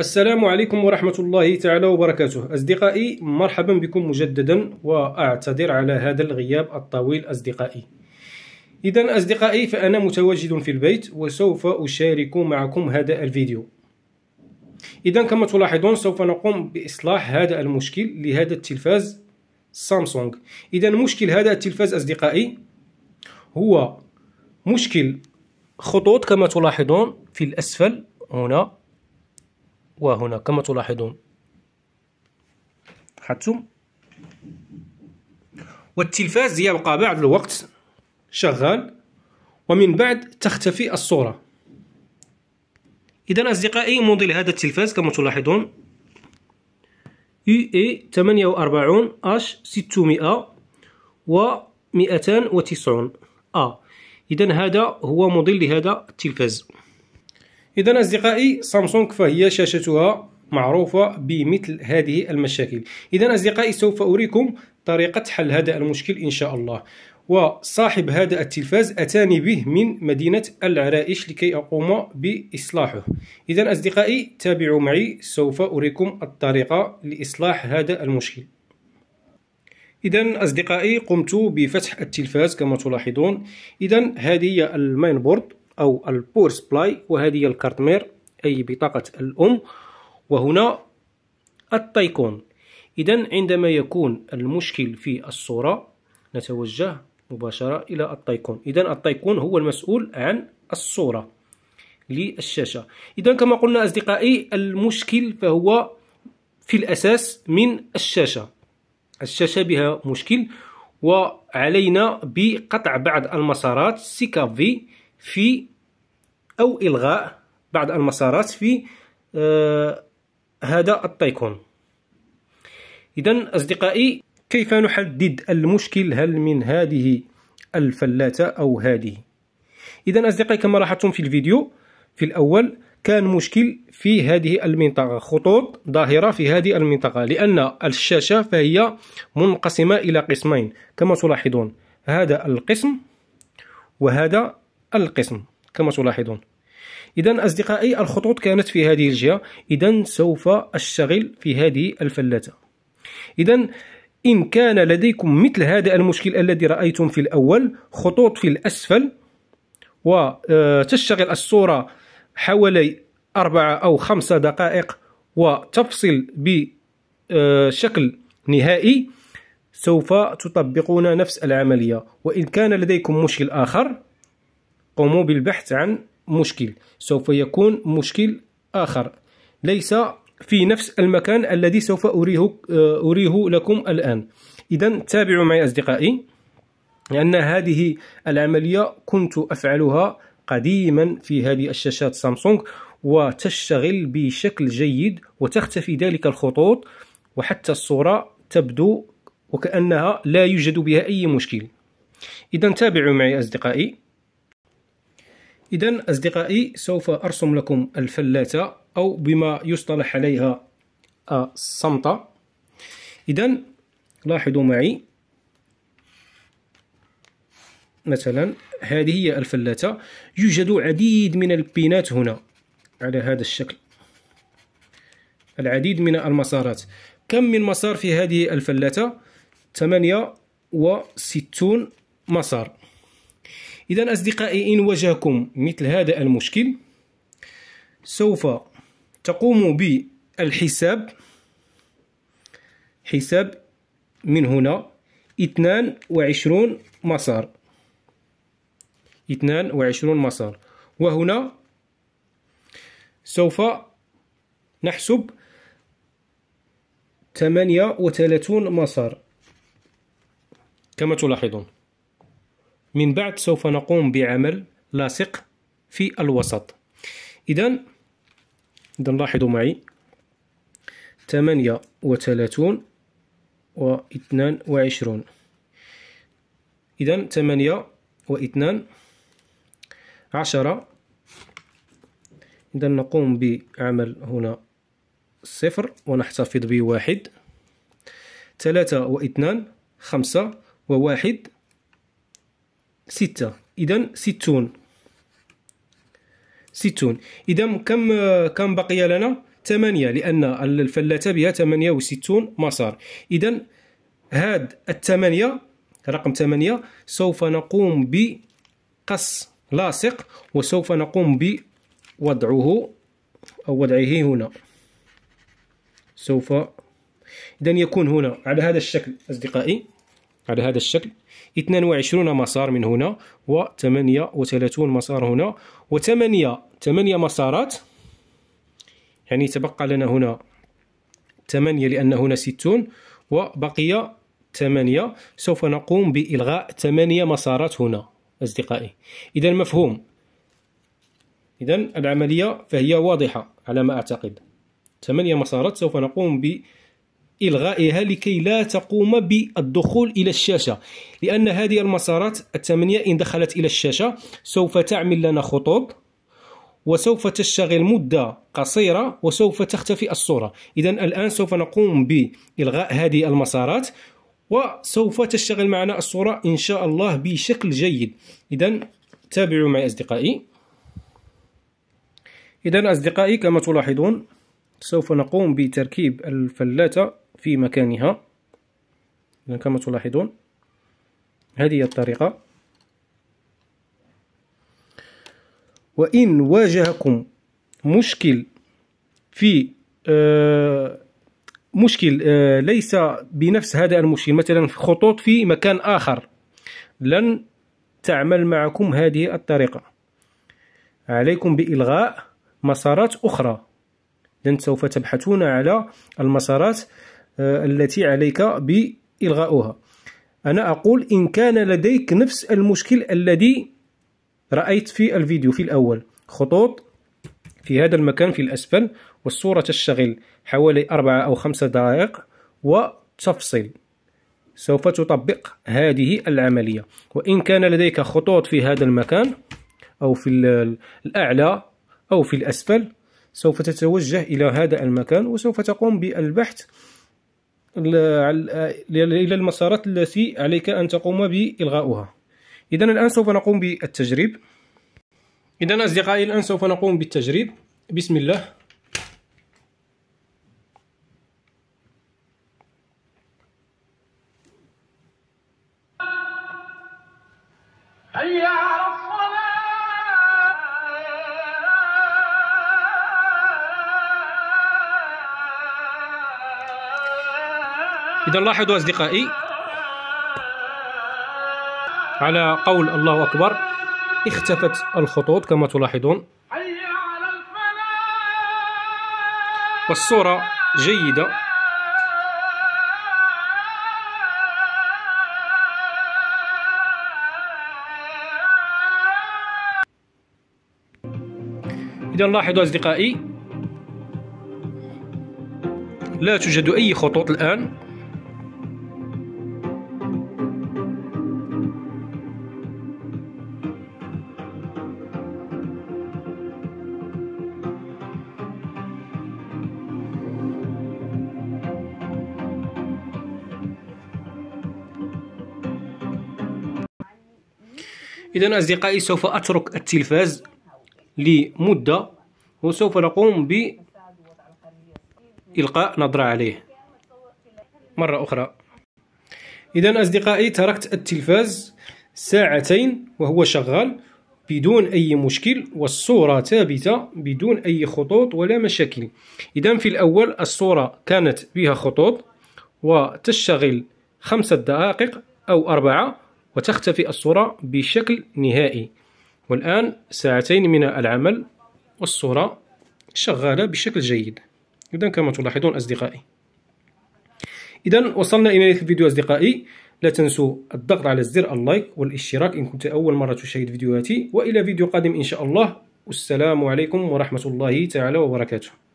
السلام عليكم ورحمة الله تعالى وبركاته أصدقائي مرحبا بكم مجددا وأعتذر على هذا الغياب الطويل أصدقائي إذا أصدقائي فأنا متواجد في البيت وسوف أشارك معكم هذا الفيديو إذا كما تلاحظون سوف نقوم بإصلاح هذا المشكل لهذا التلفاز سامسونج إذا مشكل هذا التلفاز أصدقائي هو مشكل خطوط كما تلاحظون في الأسفل هنا وهنا كما تلاحظون حتم والتلفاز يبقى بعض الوقت شغال ومن بعد تختفي الصورة إذا أصدقائي موديل هذا التلفاز كما تلاحظون UE 48 H 600 و 290 A إذا هذا هو موديل لهذا التلفاز إذا أصدقائي سامسونج فهي شاشتها معروفة بمثل هذه المشاكل إذا أصدقائي سوف أريكم طريقة حل هذا المشكل إن شاء الله وصاحب هذا التلفاز أتاني به من مدينة العرائش لكي أقوم بإصلاحه إذا أصدقائي تابعوا معي سوف أريكم الطريقة لإصلاح هذا المشكل إذا أصدقائي قمت بفتح التلفاز كما تلاحظون إذا هذه هي الماين بورد أو البور سبلاي وهذه هي مير أي بطاقة الأم وهنا التايكون إذا عندما يكون المشكل في الصورة نتوجه مباشرة إلى التايكون إذا التايكون هو المسؤول عن الصورة للشاشة إذا كما قلنا أصدقائي المشكل فهو في الأساس من الشاشة الشاشة بها مشكل وعلينا بقطع بعض المسارات سي في في أو إلغاء بعض المسارات في آه، هذا التايكون إذا أصدقائي كيف نحدد المشكل هل من هذه الفلاتة أو هذه إذا أصدقائي كما لاحظتم في الفيديو في الأول كان مشكل في هذه المنطقة خطوط ظاهرة في هذه المنطقة لأن الشاشة فهي منقسمة إلى قسمين كما تلاحظون هذا القسم وهذا القسم كما تلاحظون إذا أصدقائي الخطوط كانت في هذه الجهة إذا سوف أشتغل في هذه الفلاتة إذا إن كان لديكم مثل هذا المشكل الذي رأيتم في الأول خطوط في الأسفل وتشتغل آه، الصورة حوالي أربعة أو خمسة دقائق وتفصل بشكل آه، نهائي سوف تطبقون نفس العملية وإن كان لديكم مشكل آخر قوموا بالبحث عن مشكل سوف يكون مشكل آخر ليس في نفس المكان الذي سوف أريه, آه، أريه لكم الآن إذا تابعوا معي أصدقائي لأن هذه العملية كنت أفعلها قديما في هذه الشاشات سامسونج وتشتغل بشكل جيد وتختفي ذلك الخطوط وحتى الصورة تبدو وكأنها لا يوجد بها أي مشكل إذا تابعوا معي أصدقائي إذا أصدقائي سوف أرسم لكم الفلاتة أو بما يصطلح عليها الصمتة آه، إذا لاحظوا معي مثلا هذه هي الفلاتة يوجد عديد من البينات هنا على هذا الشكل العديد من المسارات كم من مسار في هذه الفلاتة 68 مسار إذا أصدقائي إن واجهكم مثل هذا المشكل سوف تقوم بالحساب حساب من هنا اثنان وعشرون مسار اثنان وعشرون مسار وهنا سوف نحسب ثمانية وثلاثون مسار كما تلاحظون من بعد سوف نقوم بعمل لاصق في الوسط إذا إذا لاحظوا معي 38 و 22 إذا 8 و 2 10 إذا نقوم بعمل هنا صفر ونحتفظ بواحد 3 و 2 5 و 1 ستة إذا ستون ستون إذا كم كم بقي لنا ثمانية لأن الفلاتة بها ثمانية وستون مسار إذا هاد الثمانية رقم ثمانية سوف نقوم بقص لاصق وسوف نقوم بوضعه أو وضعه هنا سوف إذا يكون هنا على هذا الشكل أصدقائي على هذا الشكل 22 مسار من هنا و38 مسار هنا و8 8 مسارات يعني تبقى لنا هنا 8 لأن هنا 60 وبقي 8 سوف نقوم بإلغاء 8 مسارات هنا أصدقائي إذا مفهوم إذا العملية فهي واضحة على ما أعتقد 8 مسارات سوف نقوم ب إلغائها لكي لا تقوم بالدخول إلى الشاشة لأن هذه المسارات الثمانية إن دخلت إلى الشاشة سوف تعمل لنا خطوط وسوف تشتغل مدة قصيرة وسوف تختفي الصورة إذا الآن سوف نقوم بإلغاء هذه المسارات وسوف تشتغل معنا الصورة إن شاء الله بشكل جيد إذا تابعوا معي أصدقائي إذا أصدقائي كما تلاحظون سوف نقوم بتركيب الفلاتة في مكانها كما تلاحظون هذه الطريقة وإن واجهكم مشكل في آه مشكل آه ليس بنفس هذا المشكل مثلا في خطوط في مكان آخر لن تعمل معكم هذه الطريقة عليكم بإلغاء مسارات أخرى لن سوف تبحثون على المسارات آه، التي عليك بإلغاؤها أنا أقول إن كان لديك نفس المشكل الذي رأيت في الفيديو في الأول خطوط في هذا المكان في الأسفل والصورة تشتغل حوالي أربعة أو خمسة دقائق وتفصل سوف تطبق هذه العملية وإن كان لديك خطوط في هذا المكان أو في الأعلى أو في الأسفل سوف تتوجه إلى هذا المكان وسوف تقوم بالبحث إلى المسارات التي عليك أن تقوم بالغائها إذا الآن سوف نقوم بالتجريب إذا أصدقائي الآن سوف نقوم بالتجريب بسم الله إذا لاحظوا أصدقائي على قول الله أكبر اختفت الخطوط كما تلاحظون والصورة جيدة إذا لاحظوا أصدقائي لا توجد أي خطوط الآن إذا أصدقائي سوف أترك التلفاز لمدة وسوف نقوم بإلقاء نظرة عليه مرة أخرى إذا أصدقائي تركت التلفاز ساعتين وهو شغال بدون أي مشكل والصورة ثابتة بدون أي خطوط ولا مشاكل إذا في الأول الصورة كانت بها خطوط وتشتغل خمسة دقائق أو أربعة وتختفي الصورة بشكل نهائي والآن ساعتين من العمل والصورة شغالة بشكل جيد إذا كما تلاحظون أصدقائي إذا وصلنا إلى نهاية الفيديو أصدقائي لا تنسوا الضغط على زر اللايك والاشتراك إن كنت أول مرة تشاهد فيديوهاتي وإلى فيديو قادم إن شاء الله والسلام عليكم ورحمة الله تعالى وبركاته